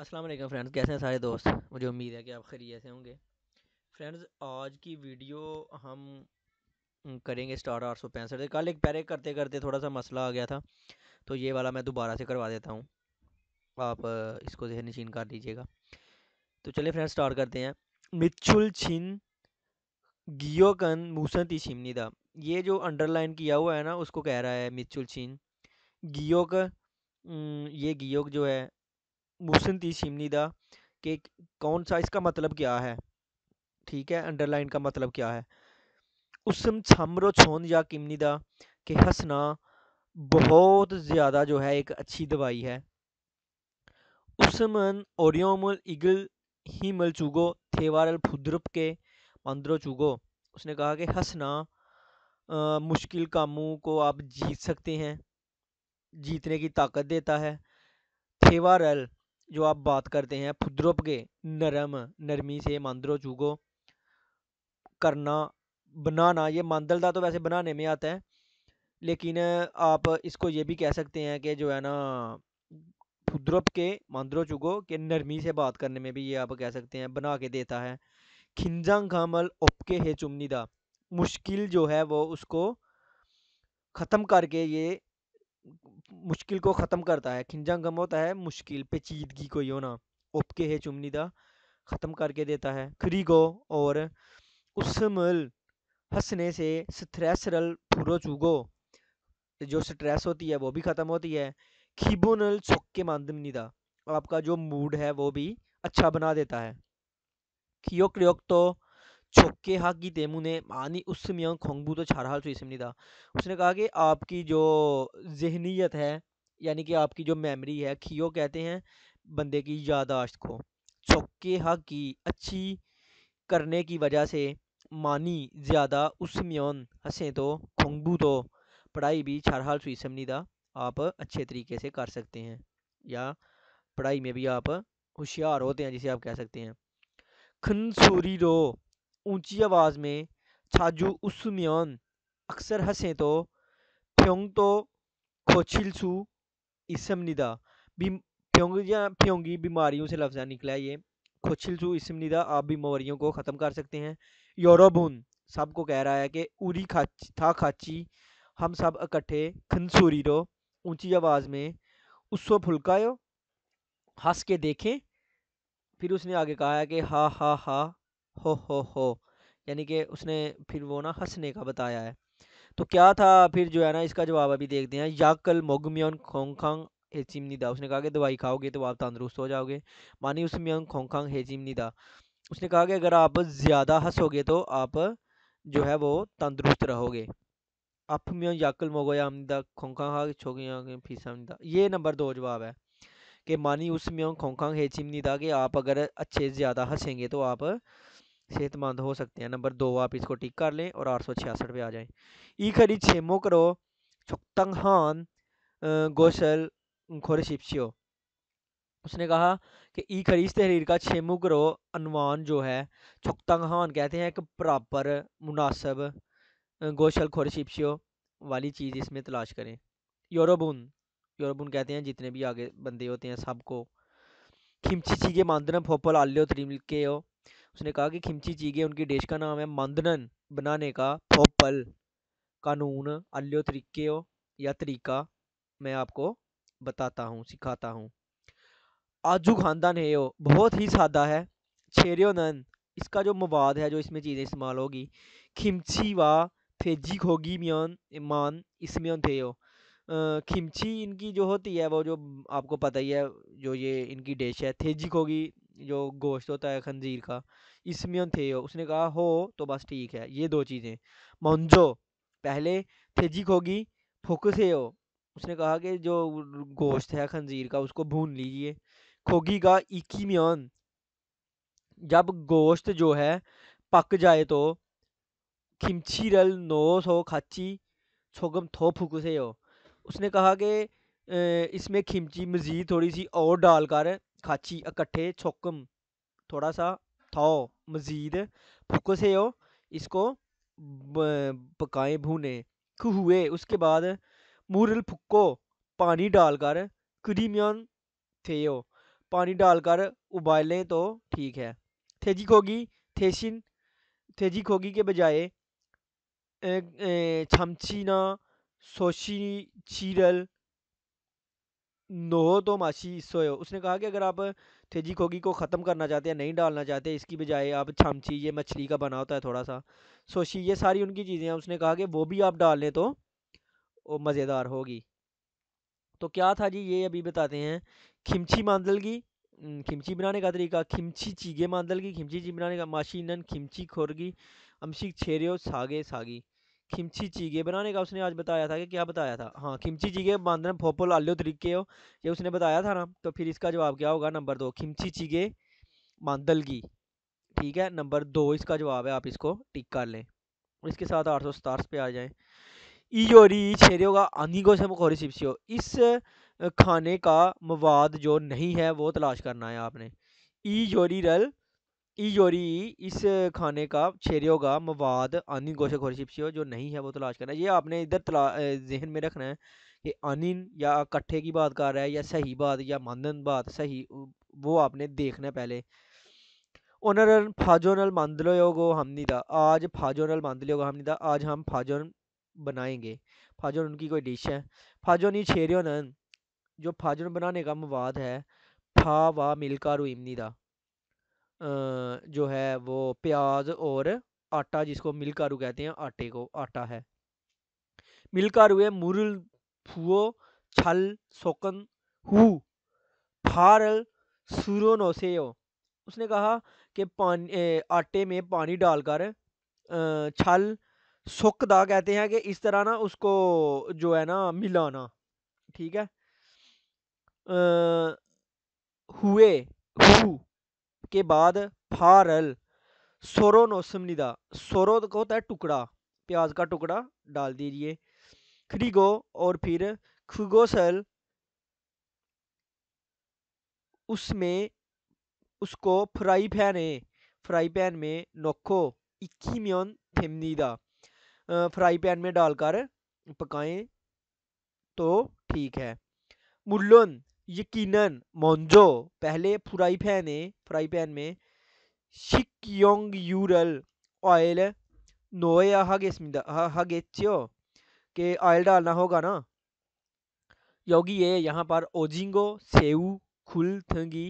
अस्सलाम वालेकुम फ्रेंड्स कैसे हैं सारे दोस्त मुझे उम्मीद है कि आप खैरियत से होंगे फ्रेंड्स आज की वीडियो हम करेंगे स्टार आठ सौ पैंसठ कल एक पैरे करते करते थोड़ा सा मसला आ गया था तो ये वाला मैं दोबारा से करवा देता हूँ आप इसको जहर नशीन कर लीजिएगा तो चलिए फ्रेंड्स स्टार्ट करते हैं मिच्छुल छिन गियोकन मूसंती दा ये जो अंडरलाइन किया हुआ है ना उसको कह रहा है मिच्छुल छिन गियोक ये गियोक जो है मोहसिन का के कौन सा इसका मतलब क्या है ठीक है अंडरलाइन का मतलब क्या है उसम छमरो छोन या का कि हंसना बहुत ज़्यादा जो है एक अच्छी दवाई है उसमन ओरियोमल इगल ही मल चुगो थेवारल फुद्रप के पंद्रो चुगो उसने कहा कि हंसना मुश्किल कामों को आप जीत सकते हैं जीतने की ताकत देता है थेवारल जो आप बात करते हैं के नरम नरमी से मांद्रो चूगो करना बनाना ये मांदलदा तो वैसे बनाने में आता है लेकिन आप इसको ये भी कह सकते हैं कि जो है ना फुद्रुप के मांद्रो चुगो के नरमी से बात करने में भी ये आप कह सकते हैं बना के देता है खिंजा खामल ओपके है चुमनीदा मुश्किल जो है वो उसको ख़त्म करके ये मुश्किल को ख़त्म करता है खिंजा गम होता है मुश्किल पेचीदगी को योना उपके है चुमनी दा ख़त्म करके देता है खरी गो और उसमल हंसने से स्ट्रेसरल फुरो चुगो जो स्ट्रेस होती है वो भी ख़त्म होती है खीबोनल सुख के माध्यम निदा आपका जो मूड है वो भी अच्छा बना देता है खियोक तो छोके उस 때문에 많이 तो 공부도 हाल तो सुनी था उसने कहा कि आपकी जो जहनीत है यानी कि आपकी जो मेमोरी है खियो कहते हैं बंदे की यादाश्त को की अच्छी करने की वजह से मानी ज़्यादा उस उसमियन हंसें तो खुंगबू तो पढ़ाई भी छरहाल था तो आप अच्छे तरीके से कर सकते हैं या पढ़ाई में भी आप होशियार होते हैं जिसे आप कह सकते हैं खनसूरी रो ऊंची आवाज़ में छाजू उसुम्योन अक्सर हंसें तो फ्योंगतो खोछिलसू इसमनिदा फ्योंगिया फ्योंगी बीमारियों से लफ्जा निकला खोछिल ये इसम निदा आप बीमारियों को ख़त्म कर सकते हैं योरोबुन सबको कह रहा है कि उरी खाची था खाची हम सब इकट्ठे खनसूरी रो ऊंची आवाज़ में उसो फुलकायो हंस के देखें फिर उसने आगे कहा है कि हा हा हा हो हो हो यानी कि उसने फिर वो ना हंसने का बताया है तो क्या था फिर जो है ना इसका जवाब अभी देखते हैं याकल मोगम्योन खोंखांग हेचिम निदा उसने कहा कि दवाई खाओगे तो आप तंदुरुस्त हो जाओगे मानी उसम्योन खोंखांग हेचिम निदा उसने कहा कि अगर आप ज़्यादा हंसोगे तो आप जो है वो तंदुरुस्त रहोगे म्यों याकल या आमदा खोंखांग छोगिया फीसा निदा ये नंबर दो जवाब है कि मानी उसम्योन खोंखांग हेचिम निदा कि आप अगर अच्छे ज़्यादा हंसेंगे तो आप सेहतमंद हो सकते हैं नंबर दो आप इसको टिक कर लें और आठ सौ छियासठ पे आ जाए ई खरी छेमो करो चुकतंगहान गोसल खोरशिपशियो उसने कहा कि ई खरीज तहरीर का छेमो करो अनवान जो है चुकतंगहान कहते हैं एक प्रॉपर मुनासब गोशल खोरशिपशियो वाली चीज़ इसमें तलाश करें यूरोबुन यूरोबुन कहते हैं जितने भी आगे बंदे होते हैं सबको खिमची मानते हैं फोपल आल्यो त्रिमिल के हो उसने कहा कि खिमची चीगे उनकी डिश का नाम है मंदनन बनाने का फोपल कानून अल्यो तरीके या तरीका मैं आपको बताता हूँ सिखाता हूँ आजू खानदान है यो बहुत ही सादा है छेरियो नन इसका जो मवाद है जो इसमें चीज़ें इस्तेमाल होगी खिमची वा थेजी खोगी म्यान मान इसम्यन थे यो खिमची इनकी जो होती है वो जो आपको पता ही है जो ये इनकी डिश है थेजी खोगी जो गोश्त होता है खंजीर का इसमें थे उसने कहा हो तो बस ठीक है ये दो चीज़ें मंजो पहले थेजी खोगी फुक से हो उसने कहा कि जो गोश्त है खंजीर का उसको भून लीजिए खोगी का इक्की म्यान जब गोश्त जो है पक जाए तो खिमची रल नोस हो खाची छोगम थो फुक से हो उसने कहा कि इसमें खिमची मज़ीद थोड़ी सी और डालकर खाची इकट्ठे छोकम थोड़ा सा थाओ मज़ीद फुकसे हो इसको पकाएं भूने हुए उसके बाद मुरल फुको पानी डालकर क्रीमियन थे हो पानी डालकर उबालें तो ठीक है थेजी खोगी थेसिन थेजी खोगी के बजाय छमछीना सोशी चीरल नोहो तो माशी सोयो उसने कहा कि अगर आप थेजी खोगी को ख़त्म करना चाहते हैं नहीं डालना चाहते इसकी बजाय आप छमची ये मछली का बना होता है थोड़ा सा सोशी ये सारी उनकी चीज़ें हैं उसने कहा कि वो भी आप डाल लें तो मज़ेदार होगी तो क्या था जी ये अभी बताते हैं खिमची मांदल की खिमची बनाने का तरीका खिमची चीगे मांदल की खिमची ची बनाने का माशी नन खिमची खोरगी अमशी छेरियो सागे सागी खिमची चीगे बनाने का उसने आज बताया था कि क्या बताया था हाँ खिमची चीगे बांधन फोपल आल्यो तरीके हो ये उसने बताया था ना तो फिर इसका जवाब क्या होगा नंबर दो खिमची चीगे मांदलगी ठीक है नंबर दो इसका जवाब है आप इसको टिक कर लें इसके साथ आठ सौ सतारस पे आ जाएं ईयोरी छेरियो होगा अनिगो से मखोरी हो इस खाने का मवाद जो नहीं है वो तलाश करना है आपने ई रल इजोरी इस खाने का शेरियो का मवाद आनिन गोशे खोरशिपशियो जो नहीं है वो तलाश करना है ये आपने इधर तला जहन में रखना है कि अनिन या कट्ठे की बात कर रहा है या सही बात या मानदन बात सही वो आपने देखना है पहले ओनर फाजोनल नहीं था आज फाजोनल नहीं था आज हम फाजोन बनाएंगे फाजोन उनकी कोई डिश है फाजोनी नन जो फाजोन बनाने का मवाद है फा वाह मिलका इमनी दा जो है वो प्याज और आटा जिसको मिलकारू कहते हैं आटे को आटा है मिलकारू है मुरल फुओ छल सोकन हु फारल नोसे उसने कहा कि पानी आटे में पानी डालकर छल सुखदा कहते हैं कि इस तरह ना उसको जो है ना मिलाना ठीक है आ, हुए हु के बाद फारल सोरो सोरो होता है टुकड़ा प्याज का टुकड़ा डाल दीजिए खरीगो और फिर खुगोसल उसमें उसको फ्राई पैन है फ्राई पैन में नोखो इक्की म्योन दा फ्राई पैन में डालकर पकाएं तो ठीक है मुल्लन यकीनन मोन्जो पहले फ्राई फ्राई पैन में यूरल ऑयल नोए हगेच्यो के ऑयल डालना होगा ना योगी ये यहाँ पर ओजिंगो सेऊ खुल थंगी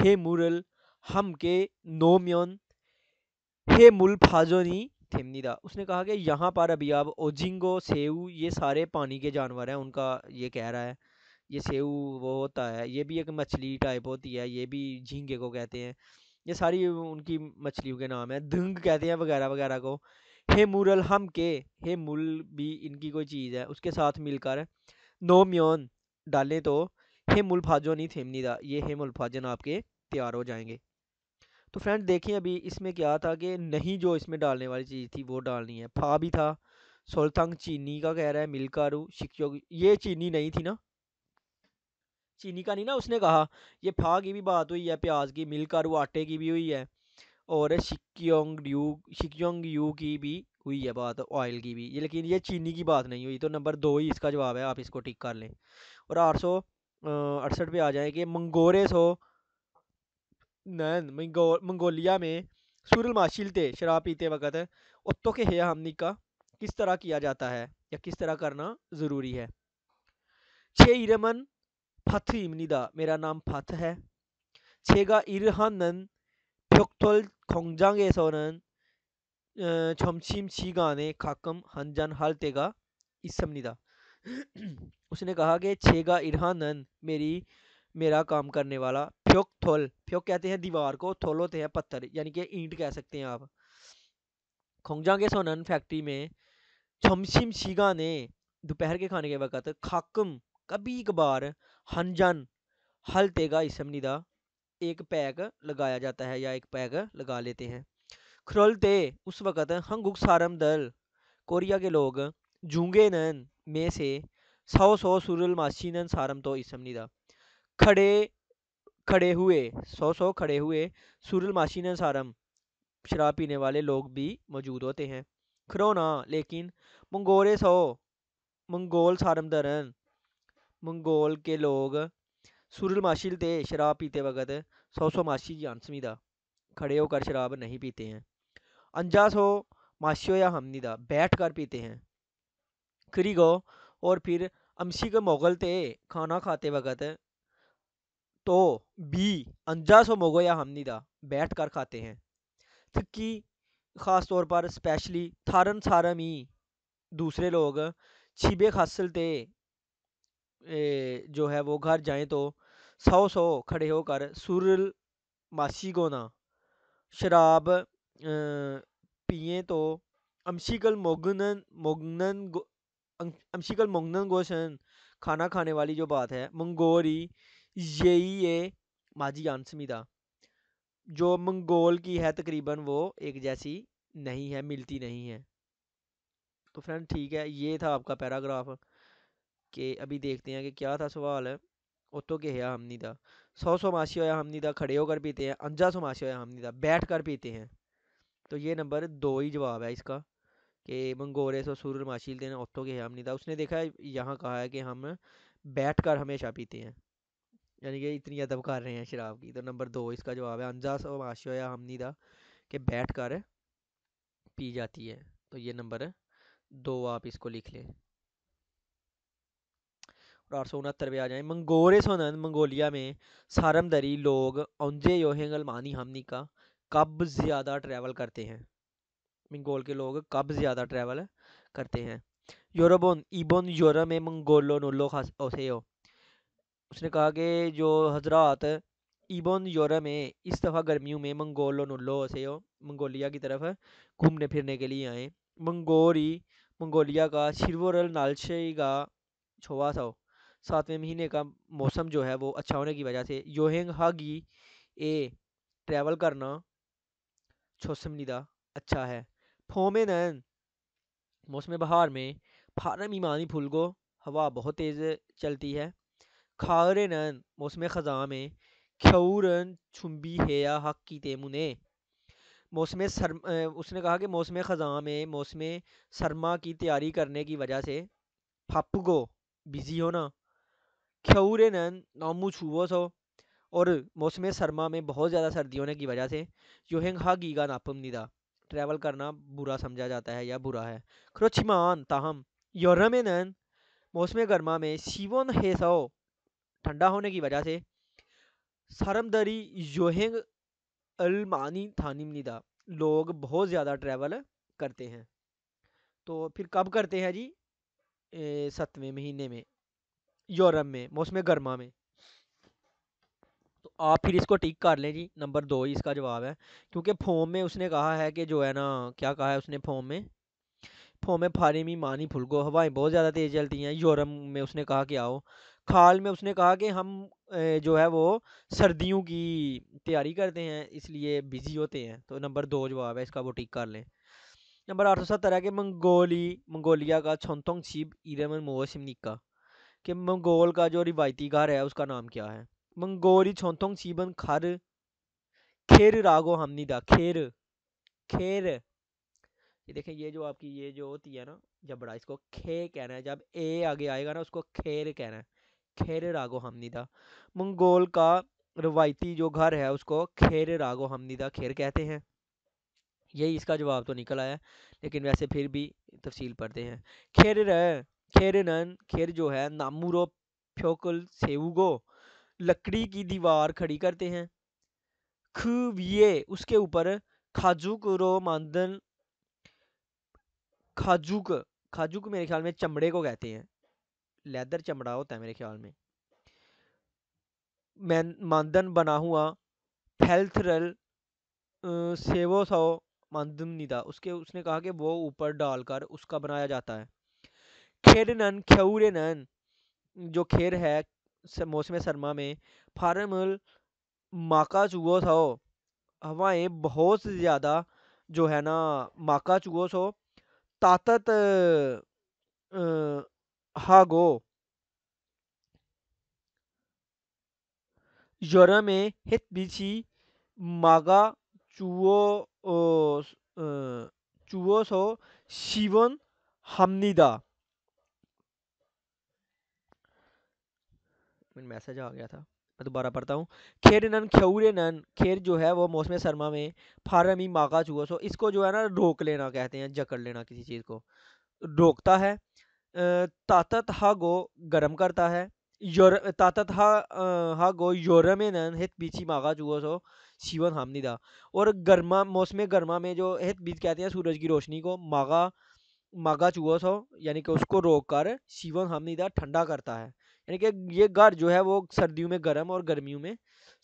हे मुरल हम के नोम्योन हे मुल फाजोनी थेमनीदा उसने कहा कि यहाँ पर अभी आप ओजिंगो सेऊ ये सारे पानी के जानवर हैं उनका ये कह रहा है ये सेव वो होता है ये भी एक मछली टाइप होती है ये भी झींगे को कहते हैं ये सारी उनकी मछलियों के नाम है धंग कहते हैं वगैरह वगैरह को हे मुरल हम के हे मुल भी इनकी कोई चीज़ है उसके साथ मिलकर नोम्योन डालें तो हे मुल फाजो ही थेमनी दा ये मुल फाजन आपके तैयार हो जाएंगे तो फ्रेंड देखिए अभी इसमें क्या था कि नहीं जो इसमें डालने वाली चीज़ थी वो डालनी है फा भी था सोलथंग चीनी का कह रहा है मिलकर शिक्यो ये चीनी नहीं थी ना चीनी का नहीं ना उसने कहा ये फा की भी बात हुई है प्याज की मिलकर वो आटे की भी हुई है और शिक्योंग यू शिक्योंग यू की भी हुई है बात ऑयल की भी ये लेकिन ये चीनी की बात नहीं हुई तो नंबर दो ही इसका जवाब है आप इसको टिक कर लें और आठ सौ अड़सठ पे आ जाए कि मंगोरे सो नैन मंगो मंगोलिया में माशिल थे शराब पीते वक्त उत्तों के है हमनी का किस तरह किया जाता है या किस तरह करना ज़रूरी है छः इरमन 파트입니다. 메라남 파트 해. 제가 일하는 벽돌 공장에서는 어, 점심 시간에 가끔 한잔할 때가 있습니다. उसने कहा कि छेगा इरहानन मेरी मेरा काम करने वाला प्योक थोल प्योक कहते हैं दीवार को थोल होते हैं पत्थर यानी कि ईंट कह सकते हैं आप खोंगजांगे सोनन फैक्ट्री में छमशिम शीगा ने दोपहर के खाने के वक्त खाकम कभी कभार हलते का तेगा इसमनी का एक पैक लगाया जाता है या एक पैक लगा लेते हैं खरोलते उस वक़्त हंगुक सारम दल कोरिया के लोग जूंगे नन में से सौ सौ सुरल नन सारम तो इसमनी का खड़े खड़े हुए सौ सौ खड़े हुए सुरल नन सारम शराब पीने वाले लोग भी मौजूद होते हैं खरोना लेकिन मंगोरे सौ मंगोल सारम दरन मंगोल के लोग सुरलमाशिल से शराब पीते वक़्त सौ सौ माशी यानसमी का खड़े होकर शराब नहीं पीते हैं अंजा सौ माशियो या हमनी का बैठ कर पीते हैं गो और फिर अमसी के मोगल से खाना खाते वक़्त तो भी अंजा सौ मोगो या हमनी दा बैठ कर खाते हैं थक्की ख़ास तौर पर स्पेशली थारन ही दूसरे लोग छिबे खासल थे जो है वो घर जाएं तो सौ सौ खड़े होकर सुरल मासी गोना शराब पिए तो अमशिकल मोगनन मोगनन अमशिकल मोगनन गोशन खाना खाने वाली जो बात है मंगोरी ये ये माजी आंसमीदा जो मंगोल की है तकरीबन वो एक जैसी नहीं है मिलती नहीं है तो फ्रेंड ठीक है ये था आपका पैराग्राफ कि अभी देखते हैं कि क्या था सवाल है उतो के है हमनी दा सौ सौ माशी होया हमनी का खड़े होकर पीते हैं अंजा सौ माशी होया हमनी दा बैठ कर पीते हैं तो ये नंबर दो ही जवाब है इसका कि मंगोरे सो सूर माशील देना उतो के है हमनी का उसने देखा यहाँ कहा है कि हम बैठ कर हमेशा पीते हैं यानी कि इतनी अदब कर रहे हैं शराब की तो नंबर दो इसका जवाब है अंजा सौ माशी होया हमनी दा कि बैठ कर पी जाती है तो ये नंबर दो आप इसको लिख लें अठारह सौ उनहत्तर में आ जाएं मंगोरे सोन मंगोलिया में सारमदरी लोग औंजे योहेंग अलमानी हमनी का कब ज़्यादा ट्रैवल करते हैं मंगोल के लोग कब ज़्यादा ट्रैवल करते हैं यूरोबोन ईबोन यूरो में मंगोलो नोलो हो उसने कहा कि जो हजरात ईबोन यूरो में इस दफ़ा गर्मियों में मंगोलो नोलो हो मंगोलिया की तरफ घूमने फिरने के लिए आए मंगोरी मंगोलिया का शिरवोरल नालशे का छोवा सौ सातवें महीने का मौसम जो है वो अच्छा होने की वजह से योहेंग हागी ए ट्रैवल करना छोसमनीदा अच्छा है नैन मौसम बहार में फारम ईमानी फूल को हवा बहुत तेज़ चलती है नैन मौसम ख़जा में खूरन छुम्बी हेया हक की तेमुने मौसम सर उसने कहा कि मौसम ख़जा में मौसम सरमा की तैयारी करने की वजह से फापुगो बिज़ी होना नामू छुवो सो और मौसम सरमा में बहुत ज़्यादा सर्दी होने की वजह से हा गीगा नापम निदा ट्रैवल करना बुरा समझा जाता है या बुरा है क्रोचमान ताहम नैन मौसम गर्मा में शिवन सो ठंडा होने की वजह से सरमदरी योहेंग अलमानी थानिम निदा लोग बहुत ज़्यादा ट्रैवल करते हैं तो फिर कब करते हैं जी सतवें महीने में यूरप में मौसम गर्मा में तो आप फिर इसको टिक कर लें जी नंबर दो ही इसका जवाब है क्योंकि फॉर्म में उसने कहा है कि जो है ना क्या कहा है उसने फॉर्म में फॉर्म में फारेमी मानी फुलको हवाएं बहुत ज़्यादा तेज़ चलती हैं यूरम में उसने कहा कि आओ खाल में उसने कहा कि हम जो है वो सर्दियों की तैयारी करते हैं इसलिए बिज़ी होते हैं तो नंबर दो जवाब है इसका वो टिक कर लें नंबर आठ सौ सत्तर है कि मंगोली मंगोलिया का छोंतोंग इरेमन इरमन मोहसिमनिका कि मंगोल का जो रिवायती घर है उसका नाम क्या है मंगोरी छोथोंग सीबन खर खेर रागो हमनीदा खेर खेर ये देखें ये जो आपकी ये जो होती है ना बड़ा इसको खे कहना है जब ए आगे आएगा ना उसको खेर कहना है खेर रागो हमनीदा मंगोल का रवायती जो घर है उसको खेर रागो हमनीदा खेर कहते हैं यही इसका जवाब तो निकल आया लेकिन वैसे फिर भी तफसील पढ़ते हैं खेर रह खेरनन खेर जो है नामुरो फ्योकल सेवुगो लकड़ी की दीवार खड़ी करते हैं खविए उसके ऊपर खाजुक रो मानदन खाजुक खाजुक मेरे ख्याल में चमड़े को कहते हैं लेदर चमड़ा होता है मेरे ख्याल में मानदन बना हुआ फैल्थरल सेवो सौ मानदन निदा उसके उसने कहा कि वो ऊपर डालकर उसका बनाया जाता है खेडनन नन जो खेर है मौसम सरमा में फार्मल माका चुगो थो हवाएं बहुत ज़्यादा जो है ना माका चुगो सो तातत हागो में हित बिछी मागा चुओ चुओ सो शिवन हमनीदा मिनट मैसेज आ गया था मैं दोबारा पढ़ता हूँ खेर नन खयूर नन खेर जो है वो मौसम सरमा में फारमी मागा चुआ सो इसको जो है ना रोक लेना कहते हैं जकड़ लेना किसी चीज़ को रोकता है तातत हा गो गर्म करता है योर तातत हा हा गो योरम नन हित बीची मागा चुआ सो सीवन हामनिदा और गर्मा मौसम गर्मा में जो हित बीच कहते हैं सूरज की रोशनी को मागा मागा चुआ सो यानी कि उसको रोक कर सीवन हामनिदा ठंडा करता है यानी कि ये घर जो है वो सर्दियों में गर्म और गर्मियों में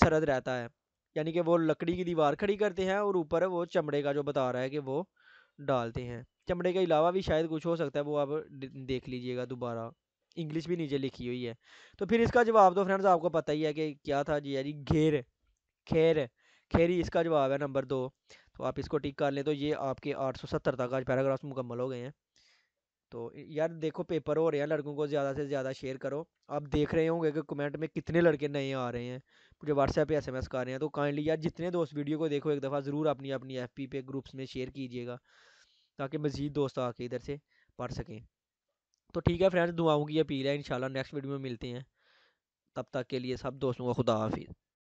सरद रहता है यानी कि वो लकड़ी की दीवार खड़ी करते हैं और ऊपर वो चमड़े का जो बता रहा है कि वो डालते हैं चमड़े के अलावा भी शायद कुछ हो सकता है वो आप देख लीजिएगा दोबारा इंग्लिश भी नीचे लिखी हुई है तो फिर इसका जवाब तो फ्रेंड्स आपको पता ही है कि क्या था जी यानी घेर खेर खेरी इसका जवाब है नंबर दो तो आप इसको टिक कर लें तो ये आपके 870 तक आज पैराग्राफ्स मुकम्मल हो गए हैं तो यार देखो पेपर हो रहे हैं लड़कों को ज़्यादा से ज़्यादा शेयर करो आप देख रहे होंगे कि कमेंट में कितने लड़के नए आ रहे हैं मुझे व्हाट्सएप पे एसएमएस कर रहे हैं तो काइंडली यार जितने दोस्त वीडियो को देखो एक दफ़ा ज़रूर अपनी अपनी एफ पे ग्रुप्स में शेयर कीजिएगा ताकि मज़ीद दोस्त आके इधर से पढ़ सकें तो ठीक है फ्रेंड्स दुआओं की अपील है इन नेक्स्ट वीडियो में मिलते हैं तब तक के लिए सब दोस्तों का खुदा हाफिज़